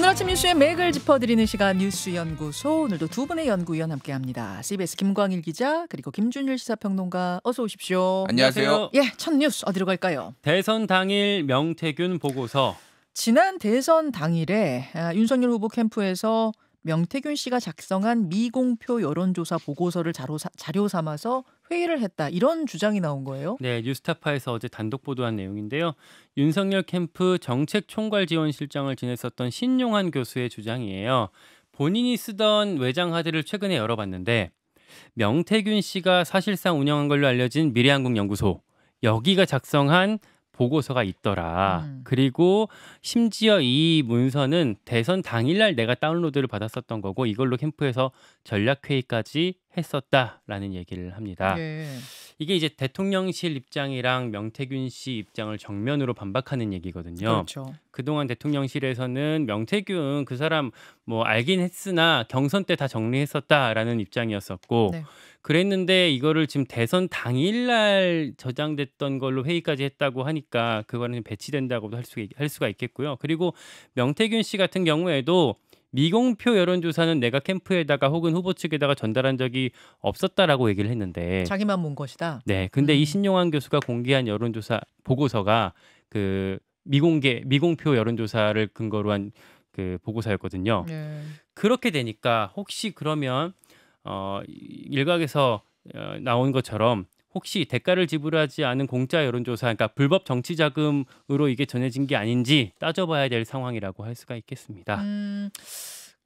오늘 아침 뉴스의 맥을 짚어드리는 시간 뉴스연구소 오늘도 두 분의 연구위원 함께합니다. CBS 김광일 기자 그리고 김준일 시사평론가 어서 오십시오. 안녕하세요. 예, 첫 뉴스 어디로 갈까요? 대선 당일 명태균 보고서 지난 대선 당일에 아, 윤석열 후보 캠프에서 명태균 씨가 작성한 미공표 여론조사 보고서를 자료, 자료 삼아서 회의를 했다 이런 주장이 나온 거예요. 네, 뉴스타파에서 어제 단독 보도한 내용인데요. 윤석열 캠프 정책 총괄 지원실장을 지냈었던 신용한 교수의 주장이에요. 본인이 쓰던 외장 하드를 최근에 열어봤는데 명태균 씨가 사실상 운영한 걸로 알려진 미래한국연구소 여기가 작성한 보고서가 있더라. 음. 그리고 심지어 이 문서는 대선 당일날 내가 다운로드를 받았었던 거고 이걸로 캠프에서 전략회의까지 했었다라는 얘기를 합니다. 예. 이게 이제 대통령실 입장이랑 명태균 씨 입장을 정면으로 반박하는 얘기거든요. 그렇죠. 그동안 대통령실에서는 명태균 그 사람 뭐 알긴 했으나 경선 때 다 정리했었다라는 입장이었었고 네. 그랬는데 이거를 지금 대선 당일날 저장됐던 걸로 회의까지 했다고 하니까 그거는 배치된다고도 할, 수, 할 수가 있겠고요. 그리고 명태균 씨 같은 경우에도 미공표 여론조사는 내가 캠프에다가 혹은 후보 측에다가 전달한 적이 없었다라고 얘기를 했는데 자기만 본 것이다. 네, 근데 음. 이 신용환 교수가 공개한 여론조사 보고서가 그 미공개 미공표 여론조사를 근거로 한 그 보고서였거든요. 예. 그렇게 되니까 혹시 그러면 어 일각에서 어, 나온 것처럼 혹시 대가를 지불하지 않은 공짜 여론조사, 그러니까 불법 정치 자금으로 이게 전해진 게 아닌지 따져봐야 될 상황이라고 할 수가 있겠습니다. 음...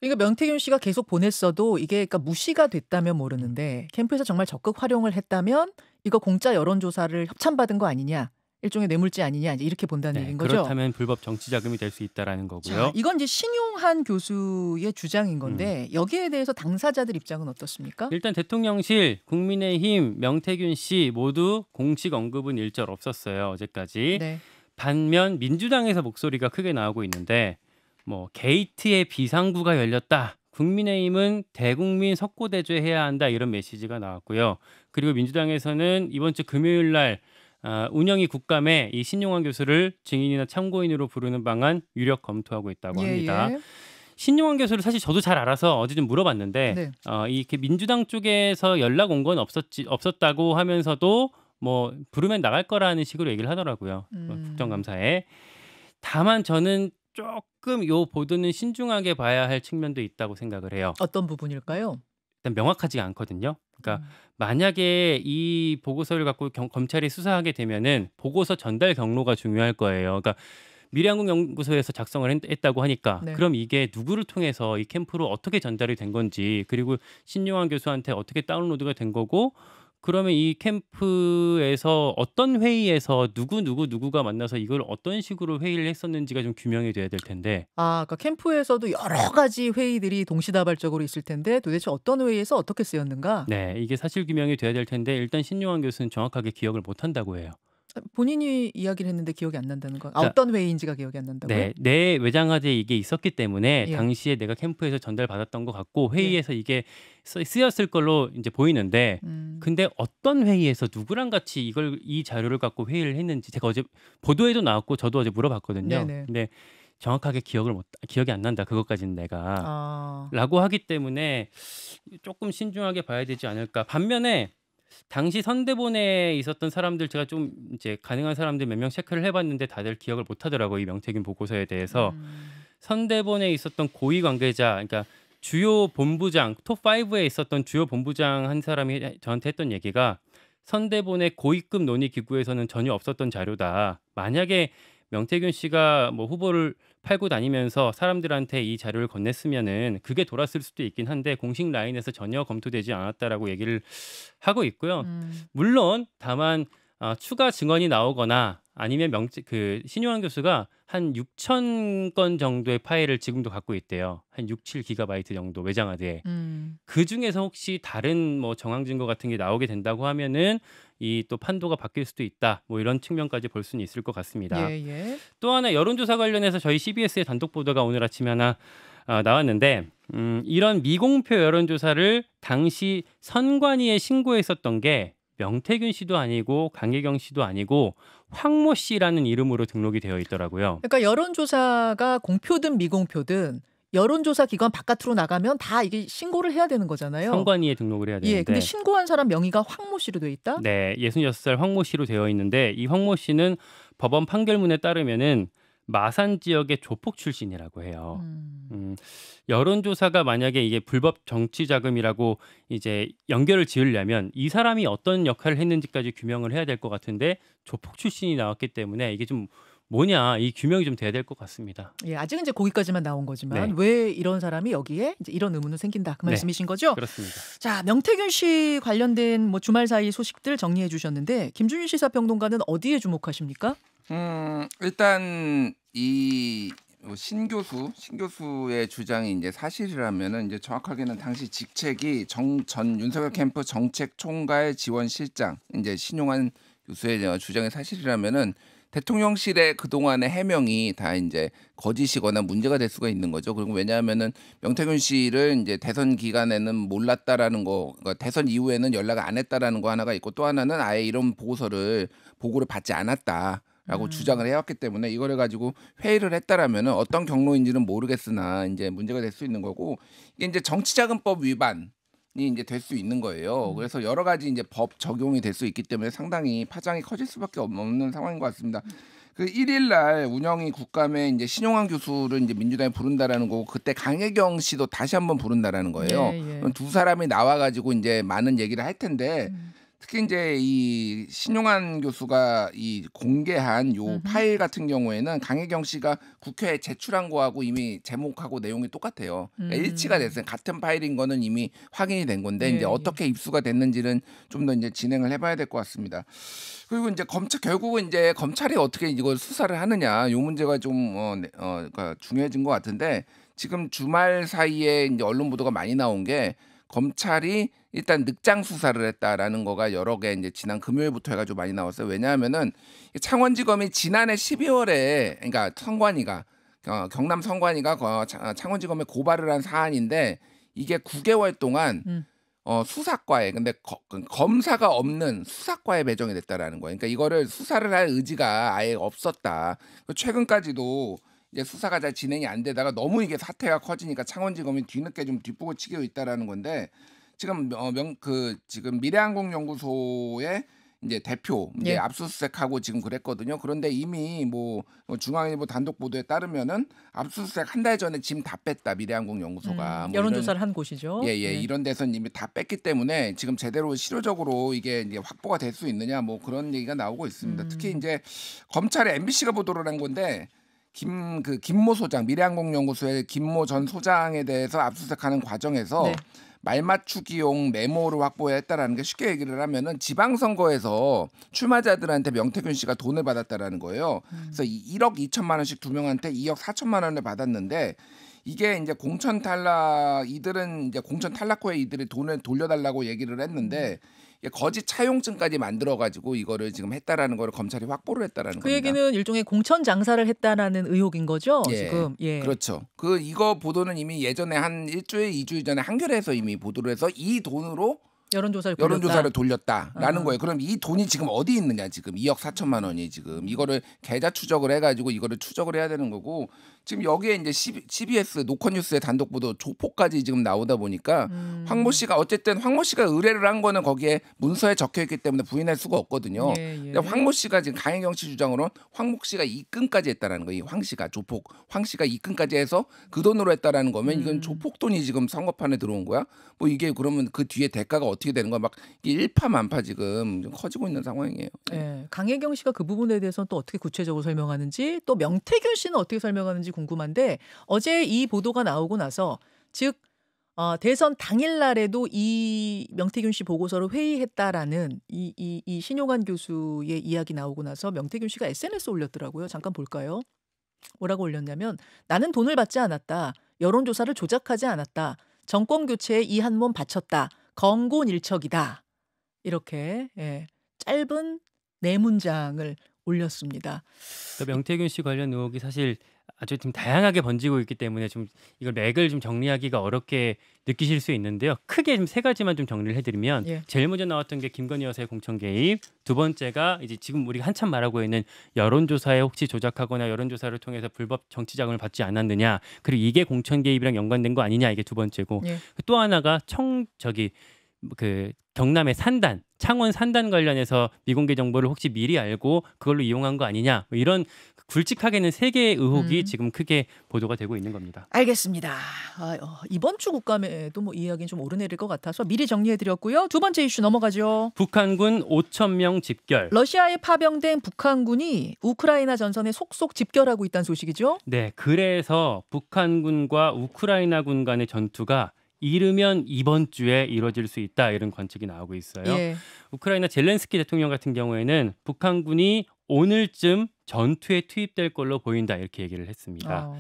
그러니까 명태균 씨가 계속 보냈어도 이게 그러니까 무시가 됐다면 모르는데 캠프에서 정말 적극 활용을 했다면 이거 공짜 여론조사를 협찬받은 거 아니냐 일종의 뇌물죄 아니냐 이제 이렇게 본다는 네, 얘기인 거죠. 그렇다면 불법 정치 자금이 될 수 있다라는 거고요. 자, 이건 이제 신용한 교수의 주장인 건데 음. 여기에 대해서 당사자들 입장은 어떻습니까? 일단 대통령실, 국민의힘, 명태균 씨 모두 공식 언급은 일절 없었어요 어제까지. 네. 반면 민주당에서 목소리가 크게 나오고 있는데 뭐 게이트의 비상구가 열렸다. 국민의힘은 대국민 석고대죄해야 한다 이런 메시지가 나왔고요. 그리고 민주당에서는 이번 주 금요일 날 아, 운영이 국감에 이 신용환 교수를 증인이나 참고인으로 부르는 방안 유력 검토하고 있다고 예, 합니다. 예. 신용환 교수를 사실 저도 잘 알아서 어제 좀 물어봤는데 네. 어, 이렇게 민주당 쪽에서 연락 온 건 없었지 없었다고 하면서도 뭐 부르면 나갈 거라는 식으로 얘기를 하더라고요 뭐 음. 국정감사에 다만 저는 조금 요 보도는 신중하게 봐야 할 측면도 있다고 생각을 해요. 어떤 부분일까요? 일단 명확하지가 않거든요. 그러니까 음. 만약에 이 보고서를 갖고 경, 검찰이 수사하게 되면은 보고서 전달 경로가 중요할 거예요. 그러니까 미래한국 연구소에서 작성을 했, 다고 하니까 네. 그럼 이게 누구를 통해서 이 캠프로 어떻게 전달이 된 건지 그리고 신용환 교수한테 어떻게 다운로드가 된 거고 그러면 이 캠프에서 어떤 회의에서 누구 누구 누구가 만나서 이걸 어떤 식으로 회의를 했었는지가 좀 규명이 돼야 될 텐데. 아, 그러니까 캠프에서도 여러 가지 회의들이 동시다발적으로 있을 텐데 도대체 어떤 회의에서 어떻게 쓰였는가? 네, 이게 사실 규명이 돼야 될 텐데 일단 신용환 교수는 정확하게 기억을 못 한다고 해요. 본인이 이야기를 했는데 기억이 안 난다는 건 아, 어떤 회의인지가 기억이 안 난다고요? 네, 내외장하드에 이게 있었기 때문에 예. 당시에 내가 캠프에서 전달받았던 것 같고 예. 회의에서 예. 이게 쓰였을 걸로 이제 보이는데 음. 근데 어떤 회의에서 누구랑 같이 이걸 이 자료를 갖고 회의를 했는지 제가 어제 보도에도 나왔고 저도 어제 물어봤거든요. 네네. 근데 정확하게 기억을 못 기억이 안 난다 그것까지는 내가 아. 라고 하기 때문에 조금 신중하게 봐야 되지 않을까 반면에 당시 선대본에 있었던 사람들 제가 좀 이제 가능한 사람들 몇 명 체크를 해봤는데 다들 기억을 못하더라고요 이 명태균 보고서에 대해서 음. 선대본에 있었던 고위 관계자 그러니까 주요 본부장 톱5에 있었던 주요 본부장 한 사람이 저한테 했던 얘기가 선대본의 고위급 논의 기구에서는 전혀 없었던 자료다. 만약에 명태균 씨가 뭐 후보를 팔고 다니면서 사람들한테 이 자료를 건넸으면은 그게 돌았을 수도 있긴 한데 공식 라인에서 전혀 검토되지 않았다라고 얘기를 하고 있고요. 음. 물론 다만 어, 추가 증언이 나오거나 아니면 명제 그 신용환 교수가 한 6천 건 정도의 파일을 지금도 갖고 있대요. 한 6, 7 기가바이트 정도 외장하드에. 음. 그 중에서 혹시 다른 뭐 정황 증거 같은 게 나오게 된다고 하면은 이 또 판도가 바뀔 수도 있다. 뭐 이런 측면까지 볼 수는 있을 것 같습니다. 예, 예. 또 하나 여론조사 관련해서 저희 CBS의 단독 보도가 오늘 아침에 하나 어, 나왔는데 음, 이런 미공표 여론조사를 당시 선관위에 신고했었던 게 명태균 씨도 아니고 강혜경 씨도 아니고 황모 씨라는 이름으로 등록이 되어 있더라고요. 그러니까 여론조사가 공표든 미공표든 여론조사 기관 바깥으로 나가면 다 이게 신고를 해야 되는 거잖아요. 선관위에 등록을 해야 되는데. 예, 근데 신고한 사람 명의가 황모 씨로 돼 있다? 네, 66살 황모 씨로 되어 있는데 이 황모 씨는 법원 판결문에 따르면은 마산 지역의 조폭 출신이라고 해요. 음. 음, 여론조사가 만약에 이게 불법 정치 자금이라고 이제 연결을 지으려면 이 사람이 어떤 역할을 했는지까지 규명을 해야 될 것 같은데 조폭 출신이 나왔기 때문에 이게 좀 뭐냐 이 규명이 좀 돼야 될 것 같습니다. 예, 아직은 이제 거기까지만 나온 거지만 네. 왜 이런 사람이 여기에 이제 이런 의문은 생긴다 그 네. 말씀이신 네. 거죠? 그렇습니다. 자 명태균 씨 관련된 뭐 주말 사이 소식들 정리해 주셨는데 김준일 시사평론가는 어디에 주목하십니까? 음 일단 이 뭐 신교수 신교수의 주장이 이제 사실이라면은 이제 정확하게는 당시 직책이 정 전 윤석열 캠프 정책 총괄 지원 실장 이제 신용환 교수의 주장이 사실이라면은 대통령실의 그동안의 해명이 다 이제 거짓이거나 문제가 될 수가 있는 거죠. 그리고 왜냐하면은 명태균 씨를 이제 대선 기간에는 몰랐다라는 거, 그러니까 대선 이후에는 연락 을안 했다라는 거 하나가 있고 또 하나는 아예 이런 보고서를 보고를 받지 않았다. 라고 음. 주장을 해왔기 때문에 이걸 가지고 회의를 했다라면 어떤 경로인지는 모르겠으나 이제 문제가 될 수 있는 거고 이게 이제 정치자금법 위반 이 이제 될 수 있는 거예요. 음. 그래서 여러 가지 이제 법 적용이 될 수 있기 때문에 상당히 파장이 커질 수밖에 없는 상황인 것 같습니다. 그 1일 날 운영이 국감에 이제 신용환 교수를 이제 민주당에 부른다라는 거고 그때 강혜경 씨도 다시 한번 부른다라는 거예요. 예, 예. 두 사람이 나와 가지고 이제 많은 얘기를 할 텐데 음. 특히 이제 이 신용한 교수가 이 공개한 요 음흠. 파일 같은 경우에는 강혜경 씨가 국회에 제출한 거하고 이미 제목하고 내용이 똑같아요. 그러니까 음. 일치가 됐어요. 같은 파일인 거는 이미 확인이 된 건데 네. 이제 예. 어떻게 입수가 됐는지는 좀 더 이제 진행을 해봐야 될 것 같습니다. 그리고 이제 검찰 결국은 이제 검찰이 어떻게 이걸 수사를 하느냐 요 문제가 좀 어, 네, 어, 그러니까 중요해진 것 같은데 지금 주말 사이에 이제 언론 보도가 많이 나온 게 검찰이 일단 늑장 수사를 했다라는 거가 여러 개 이제 지난 금요일부터 해가지고 많이 나왔어요. 왜냐하면은 창원지검이 지난해 12월에 그러니까 선관위가 어, 경남 선관위가 어, 창원지검에 고발을 한 사안인데 이게 9개월 동안 음. 어, 수사과에 근데 거, 그 검사가 없는 수사과에 배정이 됐다라는 거예요. 그러니까 이거를 수사를 할 의지가 아예 없었다. 그 최근까지도 이제 수사가 잘 진행이 안 되다가 너무 이게 사태가 커지니까 창원지검이 뒤늦게 좀 뒷북을 치고 있다라는 건데 지금 어, 명, 그 지금 미래항공연구소의 이제 대표 이제 예. 압수수색하고 지금 그랬거든요. 그런데 이미 뭐, 뭐 중앙일보 단독 보도에 따르면은 압수수색 한 달 전에 짐 다 뺐다 미래항공 연구소가 음, 뭐 여론조사를 이런, 한 곳이죠. 예예 예, 네. 이런 데서 이미 다 뺐기 때문에 지금 제대로 실효적으로 이게 이제 확보가 될 수 있느냐 뭐 그런 얘기가 나오고 있습니다. 음. 특히 이제 검찰의 MBC가 보도를 한 건데 김 그 김모 소장 미래항공 연구소의 김모 전 소장에 대해서 압수수색하는 과정에서. 네. 말 맞추기용 메모를 확보 했다라는 게 쉽게 얘기를 하면은 지방선거에서 출마자들한테 명태균 씨가 돈을 받았다라는 거예요. 음. 그래서 1억 2천만 원씩 두 명한테 2억 4천만 원을 받았는데 이게 이제 공천 탈락 이들은 이제 공천 탈락 후에 이들이 돈을 돌려달라고 얘기를 했는데 음. 거짓 차용증까지 만들어가지고 이거를 지금 했다라는 걸 검찰이 확보를 했다라는 그 겁니다. 얘기는 일종의 공천 장사를 했다라는 의혹인 거죠 예, 지금. 예. 그렇죠. 그 이거 보도는 이미 예전에 한 일주일, 이주일 전에 한겨레에서 이미 보도를 해서 이 돈으로 여론조사를, 여론조사를 돌렸다. 라는 아. 거예요. 그럼 이 돈이 지금 어디 있느냐 지금 2억 4천만 원이 지금 이거를 계좌 추적을 해가지고 이거를 추적을 해야 되는 거고 지금 여기에 이제 CBS 노컷뉴스의 단독 보도 조폭까지 지금 나오다 보니까 음. 황모 씨가 어쨌든 황모 씨가 의뢰를 한 거는 거기에 문서에 적혀 있기 때문에 부인할 수가 없거든요. 예, 예. 황모 씨가 지금 강혜경 씨 주장으로는 황 모 씨가 입금까지 했다라는 거예요. 황 씨가 조폭 황 씨가 입금까지 해서 그 돈으로 했다라는 거면 이건 음. 조폭 돈이 지금 선거판에 들어온 거야. 뭐 이게 그러면 그 뒤에 대가가 어떻게 되는 거야? 막 일파만파 지금 커지고 있는 상황이에요. 네. 예. 강혜경 씨가 그 부분에 대해서는 또 어떻게 구체적으로 설명하는지 또 명태균 씨는 어떻게 설명하는지 궁금한데 어제 이 보도가 나오고 나서 즉 어, 대선 당일날에도 이 명태균 씨 보고서를 회의했다라는 이, 이, 이 신용환 교수의 이야기 나오고 나서 명태균 씨가 SNS 올렸더라고요. 잠깐 볼까요? 뭐라고 올렸냐면 나는 돈을 받지 않았다. 여론조사를 조작하지 않았다. 정권 교체에 이 한 몸 바쳤다. 건곤일척이다. 이렇게 예, 짧은 네 문장을 올렸습니다. 그러니까 명태균 씨 관련 의혹이 사실 아주 좀 다양하게 번지고 있기 때문에 좀 이걸 맥을 좀 정리하기가 어렵게 느끼실 수 있는데요. 크게 좀세 가지만 좀 정리를 해드리면 예. 제일 먼저 나왔던 게 김건희 여사의 공천 개입, 두 번째가 이제 지금 우리가 한참 말하고 있는 여론조사에 혹시 조작하거나 여론조사를 통해서 불법 정치 자금을 받지 않았느냐, 그리고 이게 공천 개입이랑 연관된 거 아니냐 이게 두 번째고 예. 또 하나가 청 저기 그 경남의 산단 창원 산단 관련해서 미공개 정보를 혹시 미리 알고 그걸로 이용한 거 아니냐 뭐 이런 굵직하게는 세 개의 의혹이 음. 지금 크게 보도가 되고 있는 겁니다. 알겠습니다. 아, 어, 이번 주 국감에도 뭐 이야기는 좀 오르내릴 것 같아서 미리 정리해 드렸고요. 두 번째 이슈 넘어가죠. 북한군 5천 명 집결. 러시아에 파병된 북한군이 우크라이나 전선에 속속 집결하고 있다는 소식이죠. 네, 그래서 북한군과 우크라이나군 간의 전투가 이르면 이번 주에 이뤄질 수 있다 이런 관측이 나오고 있어요. 예. 우크라이나 젤렌스키 대통령 같은 경우에는 북한군이 오늘쯤 전투에 투입될 걸로 보인다 이렇게 얘기를 했습니다. 어. 아.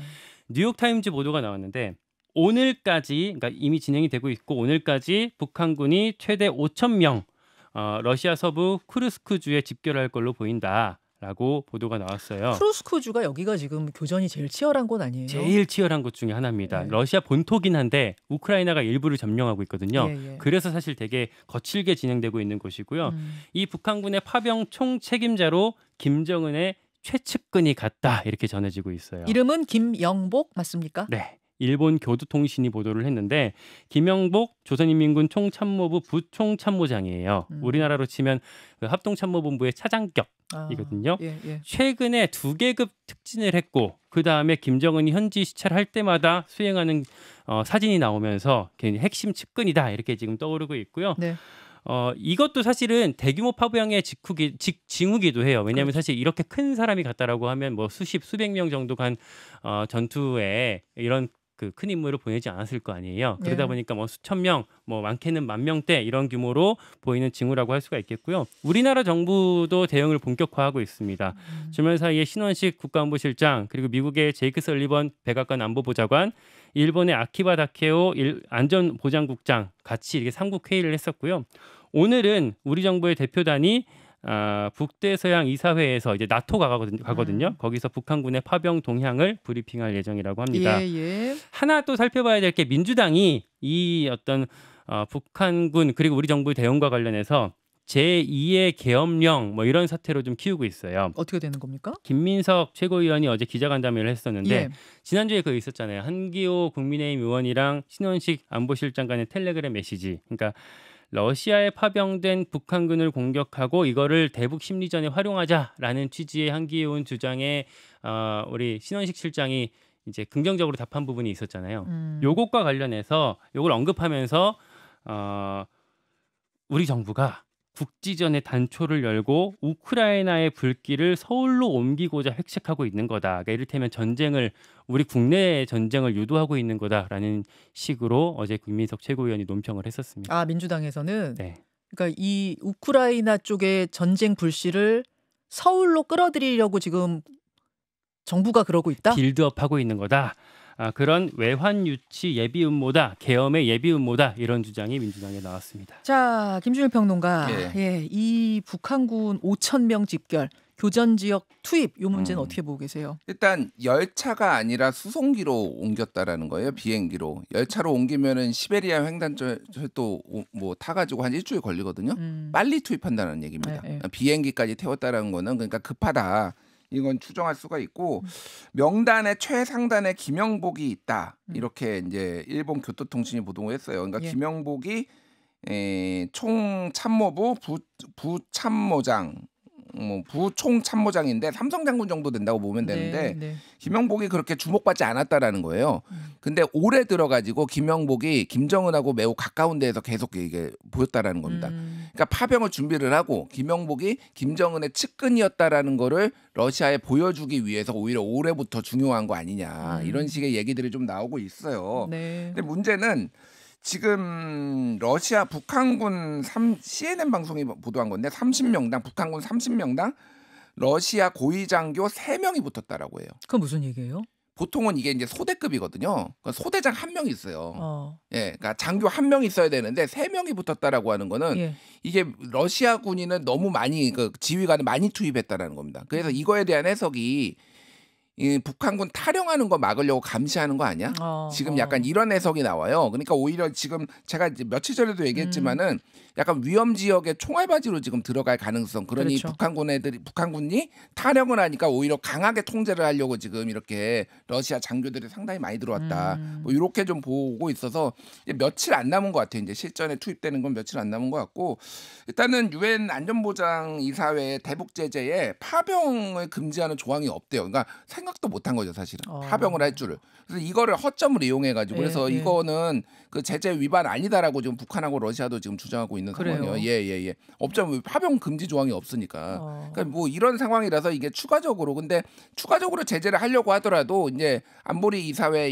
뉴욕타임즈 보도가 나왔는데 오늘까지 그러니까 이미 진행이 되고 있고 오늘까지 북한군이 최대 5천 명 어, 러시아 서부 크루스크주에 집결할 걸로 보인다. 라고 보도가 나왔어요. 크루스크주가 여기가 지금 교전이 제일 치열한 곳 아니에요? 제일 치열한 곳 중에 하나입니다. 네. 러시아 본토긴 한데 우크라이나가 일부를 점령하고 있거든요. 예, 예. 그래서 사실 되게 거칠게 진행되고 있는 곳이고요. 음. 이 북한군의 파병 총 책임자로 김정은의 최측근이 같다 이렇게 전해지고 있어요. 이름은 김영복 맞습니까? 네. 일본 교두통신이 보도를 했는데 김영복 조선인민군 총참모부 부총참모장이에요. 음. 우리나라로 치면 그 합동참모본부의 차장격이거든요. 아, 예, 예. 최근에 두 계급 특진을 했고 그 다음에 김정은이 현지 시찰할 때마다 수행하는 어, 사진이 나오면서 굉장히 핵심 측근이다 이렇게 지금 떠오르고 있고요. 네. 어, 이것도 사실은 대규모 파병의 직후기, 직, 징후기도 해요. 왜냐하면 그렇죠. 사실 이렇게 큰 사람이 갔다라고 하면 뭐 수십 수백 명 정도 간 어, 전투에 이런 그큰 인물을 보내지 않았을 거 아니에요. 네. 그러다 보니까 뭐 수천 명, 뭐 많게는 만 명대 이런 규모로 보이는 징후라고 할 수가 있겠고요. 우리나라 정부도 대응을 본격화하고 있습니다. 음. 주말 사이에 신원식 국가안보실장 그리고 미국의 제이크 설리번 백악관 안보보좌관, 일본의 아키바 다케오 안전보장국장 같이 이렇게 삼국 회의를 했었고요. 오늘은 우리 정부의 대표단이 아, 어, 북대서양 이사회에서 이제 나토가 가거든, 가거든요. 음. 거기서 북한군의 파병 동향을 브리핑할 예정이라고 합니다. 예, 예. 하나 또 살펴봐야 될 게 민주당이 이 어떤 어, 북한군 그리고 우리 정부의 대응과 관련해서 제2의 계엄령 뭐 이런 사태로 좀 키우고 있어요. 어떻게 되는 겁니까? 김민석 최고위원이 어제 기자간담회를 했었는데 예. 지난주에 그 있었잖아요. 한기호 국민의힘 의원이랑 신원식 안보실장 간의 텔레그램 메시지. 그러니까 러시아에 파병된 북한군을 공격하고 이거를 대북 심리전에 활용하자라는 취지의 향기훈 주장에 어, 우리 신원식 실장이 이제 긍정적으로 답한 부분이 있었잖아요. 음. 요것과 관련해서 요걸 언급하면서 어, 우리 정부가 국지전의 단초를 열고 우크라이나의 불길을 서울로 옮기고자 획책하고 있는 거다. 그러니까 이를테면 전쟁을 우리 국내 전쟁을 유도하고 있는 거다라는 식으로 어제 김민석 최고위원이 논평을 했었습니다. 아 민주당에서는 네. 그러니까 이 우크라이나 쪽의 전쟁 불씨를 서울로 끌어들이려고 지금 정부가 그러고 있다. 빌드업하고 있는 거다. 아, 그런 외환 유치 예비 음모다, 계엄의 예비 음모다 이런 주장이 민주당에 나왔습니다. 자, 김준일 평론가, 네. 예, 이 북한군 5천 명 집결. 교전 지역 투입 요 문제는 음. 어떻게 보고 계세요? 일단 열차가 아니라 수송기로 옮겼다라는 거예요. 비행기로 열차로 옮기면은 시베리아 횡단철도 뭐 타가지고 한 일주일 걸리거든요. 음. 빨리 투입한다는 얘기입니다. 네, 네. 비행기까지 태웠다라는 거는 그러니까 급하다. 이건 추정할 수가 있고 음. 명단의 최상단에 김영복이 있다 음. 이렇게 이제 일본 교토통신이 보도를 했어요. 그러니까 예. 김영복이 에, 총참모 부, 부참모장 뭐 부총 참모장인데 삼성 장군 정도 된다고 보면 네, 되는데 네, 네. 김영복이 그렇게 주목받지 않았다라는 거예요. 음. 근데 올해 들어가지고 김영복이 김정은하고 매우 가까운 데에서 계속 이게 보였다라는 겁니다. 음. 그러니까 파병을 준비를 하고 김영복이 김정은의 측근이었다라는 거를 러시아에 보여주기 위해서 오히려 올해부터 중요한 거 아니냐 음. 이런 식의 얘기들이 좀 나오고 있어요. 네. 근데 문제는 지금 러시아 북한군 3, CNN 방송이 보도한 건데 30명당 북한군 30명당 러시아 고위 장교 3명이 붙었다라고 해요. 그 무슨 얘기예요? 보통은 이게 이제 소대급이거든요. 그러니까 소대장 한 명 있어요. 어. 예, 그러니까 장교 한명 있어야 되는데 세 명이 붙었다라고 하는 거는 예. 이게 러시아 군인은 너무 많이 그 지휘관을 많이 투입했다라는 겁니다. 그래서 이거에 대한 해석이 이 북한군 탈영하는 거 막으려고 감시하는 거 아니야? 어, 지금 어. 약간 이런 해석이 나와요. 그러니까 오히려 지금 제가 이제 며칠 전에도 얘기했지만은 음. 약간 위험 지역에 총알바지로 지금 들어갈 가능성. 그러니 그렇죠. 북한군 애들이 북한군이 타령을 하니까 오히려 강하게 통제를 하려고 지금 이렇게 러시아 장교들이 상당히 많이 들어왔다. 음. 뭐 이렇게 좀 보고 있어서 며칠 안 남은 것 같아요. 이제 실전에 투입되는 건 며칠 안 남은 것 같고 일단은 유엔 안전보장 이사회 대북 제재에 파병을 금지하는 조항이 없대요. 그러니까 생각도 못한 거죠 사실은 어. 파병을 할 줄을. 그래서 이거를 허점을 이용해 가지고 예, 그래서 예. 이거는 그 제재 위반 아니다라고 지금 북한하고 러시아도 지금 주장하고 있는. 있는 그래요. 상황이에요. 예, 예, 예. 업자 파병 뭐 금지 조항이 없으니까. 어. 그러니까 뭐 이런 상황이라서 이게 추가적으로 근데 추가적으로 제재를 하려고 하더라도 이제 안보리 이사회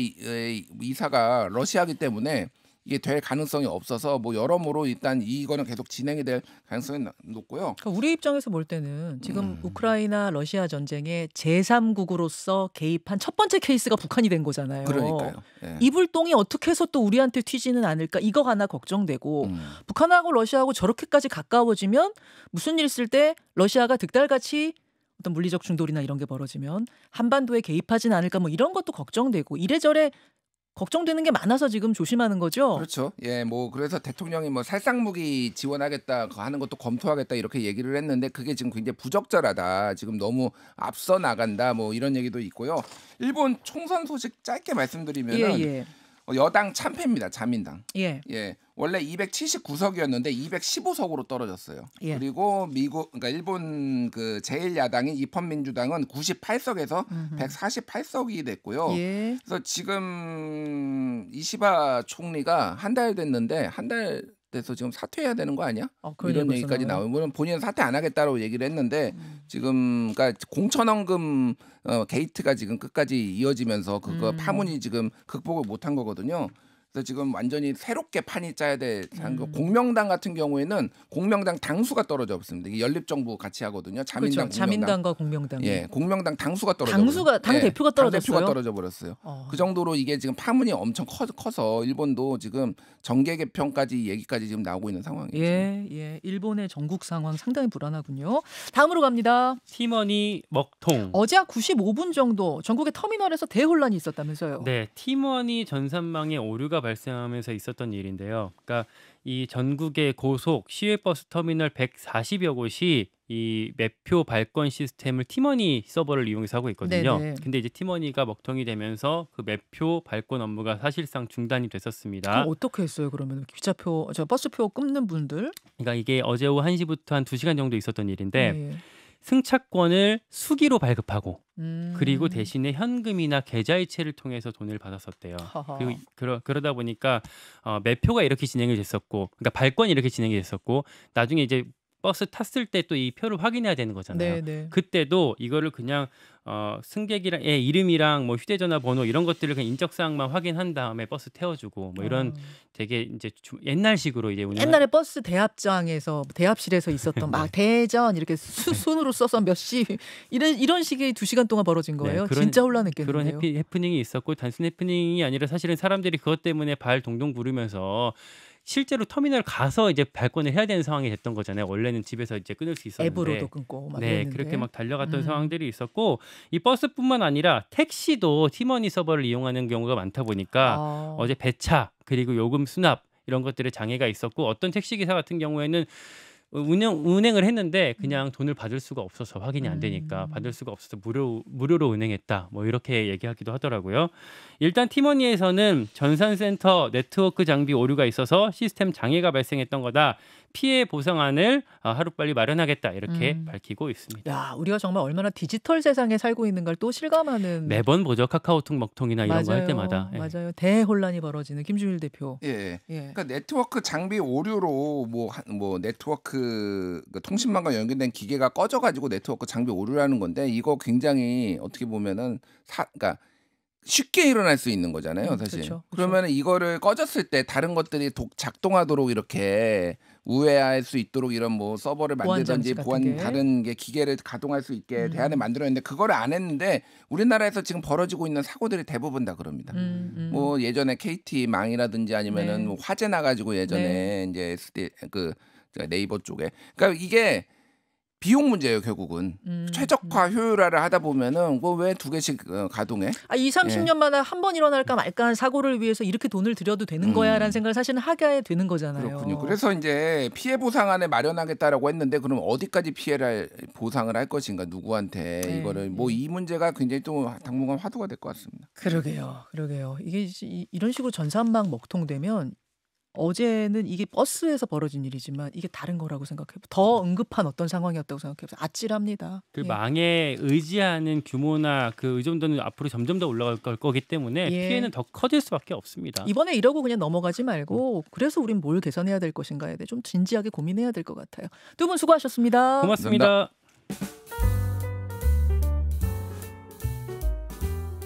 이사가 러시아기 때문에 이게 될 가능성이 없어서 뭐 여러모로 일단 이거는 계속 진행이 될 가능성이 높고요. 그러니까 우리 입장에서 볼 때는 지금 음. 우크라이나 러시아 전쟁에 제3국으로서 개입한 첫 번째 케이스가 북한이 된 거잖아요. 그러니까요. 예. 이불똥이 어떻게 해서 또 우리한테 튀지는 않을까 이거 하나 걱정되고 음. 북한하고 러시아하고 저렇게까지 가까워지면 무슨 일 있을 때 러시아가 득달같이 어떤 물리적 충돌이나 이런 게 벌어지면 한반도에 개입하진 않을까 뭐 이런 것도 걱정되고 이래저래 걱정되는 게 많아서 지금 조심하는 거죠. 그렇죠. 예, 뭐 그래서 대통령이 뭐 살상무기 지원하겠다 그 하는 것도 검토하겠다 이렇게 얘기를 했는데 그게 지금 굉장히 부적절하다. 지금 너무 앞서 나간다. 뭐 이런 얘기도 있고요. 일본 총선 소식 짧게 말씀드리면 예, 예. 어, 여당 참패입니다. 자민당. 예. 예. 원래 279석이었는데 215석으로 떨어졌어요. 예. 그리고 미국 그러니까 일본 그 제일 야당인 입헌민주당은 98석에서 음흠. 148석이 됐고요. 예. 그래서 지금 이시바 총리가 한 달 됐는데 한달 돼서 지금 사퇴해야 되는 거 아니야? 아, 이런 얘기까지 나오면 물론 본인은 사퇴 안 하겠다고 라 얘기를 했는데 음. 지금 그러니까 공천원금 어, 게이트가 지금 끝까지 이어지면서 그거 음. 파문이 지금 극복을 못한 거거든요. 그래서 지금 완전히 새롭게 판이 짜야 될 그 음. 공명당 같은 경우에는 공명당 당수가 떨어져 없습니다. 이게 연립 정부 같이 하거든요. 그렇죠. 자민당, 그렇죠. 공명당. 과 공명당. 예, 공명당 당수가 떨어져. 당수가 당 예, 대표가 떨어졌어요. 당 대표가 떨어져 버렸어요. 어. 그 정도로 이게 지금 파문이 엄청 커, 커서 일본도 지금 정계 개편까지 얘기까지 지금 나오고 있는 상황이죠. 예, 예. 일본의 전국 상황 상당히 불안하군요. 다음으로 갑니다. 팀원이 먹통. 어제 95분 정도 전국의 터미널에서 대혼란이 있었다면서요. 네, 팀원이 전산망에 오류가 발생하면서 있었던 일인데요. 그러니까 이 전국의 고속 시외버스 터미널 140여 곳이 이 매표 발권 시스템을 티머니 서버를 이용해서 하고 있거든요. 네네. 근데 이제 티머니가 먹통이 되면서 그 매표 발권 업무가 사실상 중단이 됐었습니다. 어떻게 했어요? 그러면 기차표, 저 버스표 끊는 분들? 그러니까 이게 어제 오후 1시부터 한 2시간 정도 있었던 일인데 네. 승차권을 수기로 발급하고 음. 그리고 대신에 현금이나 계좌이체를 통해서 돈을 받았었대요. 허허. 그리고 그러, 그러다 보니까 어, 매표가 이렇게 진행이 됐었고, 그러니까 발권이 이렇게 진행이 됐었고, 나중에 이제 버스 탔을 때 또 이 표를 확인해야 되는 거잖아요. 네네. 네. 그때도 이거를 그냥 어, 승객이랑 예, 이름이랑 뭐 휴대전화 번호 이런 것들을 그냥 인적사항만 확인한 다음에 버스 태워주고 뭐 이런 어. 되게 이제 옛날식으로 이제 운영 옛날에 버스 대합장에서 대합실에서 있었던 막 네. 대전 이렇게 수, 손으로 써서 몇 시 이런 이런 식의 두 시간 동안 벌어진 네, 거예요. 네, 그런, 진짜 혼란했겠네요. 그런 해피, 해프닝이 있었고 단순 해프닝이 아니라 사실은 사람들이 그것 때문에 발 동동 구르면서 실제로 터미널 가서 이제 발권을 해야 되는 상황이 됐던 거잖아요. 원래는 집에서 이제 끊을 수 있었는데 앱으로도 끊고 막 네, 했는데. 그렇게 막 달려갔던 음. 상황들이 있었고 이 버스뿐만 아니라 택시도 팀원이 서버를 이용하는 경우가 많다 보니까 아. 어제 배차 그리고 요금 수납 이런 것들의 장애가 있었고 어떤 택시 기사 같은 경우에는 운영 운행을 했는데 음. 그냥 돈을 받을 수가 없어서 확인이 안 되니까 음. 받을 수가 없어서 무료 무료로 운행했다뭐 이렇게 얘기하기도 하더라고요. 일단 티머니에서는 전산센터 네트워크 장비 오류가 있어서 시스템 장애가 발생했던 거다. 피해 보상안을 어, 하루빨리 마련하겠다 이렇게 음. 밝히고 있습니다. 야, 우리가 정말 얼마나 디지털 세상에 살고 있는 걸 또 실감하는 매번 보죠 카카오톡 먹통이나 이런 거 할 때마다 예. 맞아요 예. 대혼란이 벌어지는 김준일 대표. 예. 예. 그러니까 네트워크 장비 오류로 뭐뭐 뭐 네트워크 그, 통신망과 연결된 기계가 꺼져가지고 네트워크 장비 오류라는 건데 이거 굉장히 어떻게 보면은 사 그러니까 쉽게 일어날 수 있는 거잖아요, 음, 사실. 그쵸, 그렇죠. 그 그렇죠. 그러면 이거를 꺼졌을 때 다른 것들이 독 작동하도록 이렇게 우회할 수 있도록 이런 뭐 서버를 만들든지 보안, 보 다른 게 기계를 가동할 수 있게 음. 대안을 만들었는데 그걸 안 했는데 우리나라에서 지금 벌어지고 있는 사고들이 대부분 다 그럽니다. 음, 음. 뭐 예전에 KT 망이라든지 아니면은 네. 뭐 화재 나가지고 예전에 네. 이제 SD 그 네이버 쪽에. 그러니까 이게 비용 문제예요 결국은 음. 음. 최적화 효율화를 하다 보면은 뭐 왜 두 개씩 어, 가동해? 아 2, 30년 마다에한번 예. 일어날까 말까 한 사고를 위해서 이렇게 돈을 들여도 되는 음. 거야라는 생각을 사실은 하게 되는 거잖아요. 그렇군요. 그래서 이제 피해 보상안에 마련하겠다라고 했는데 그럼 어디까지 피해를 보상을 할 것인가 누구한테 네. 이거를 뭐 이 문제가 굉장히 또 당분간 화두가 될 것 같습니다. 그러게요. 그러게요. 이게 이런 식으로 전산망 먹통되면 어제는 이게 버스에서 벌어진 일이지만 이게 다른 거라고 생각해요. 더 음. 응급한 어떤 상황이었다고 생각해요. 아찔합니다. 그 예. 망에 의지하는 규모나 그 의존도는 앞으로 점점 더 올라갈 거기 때문에 예. 피해는 더 커질 수밖에 없습니다. 이번에 이러고 그냥 넘어가지 말고 음. 그래서 우린 뭘 개선해야 될 것인가에 대해 좀 진지하게 고민해야 될 것 같아요. 두 분 수고하셨습니다 고맙습니다 감사합니다.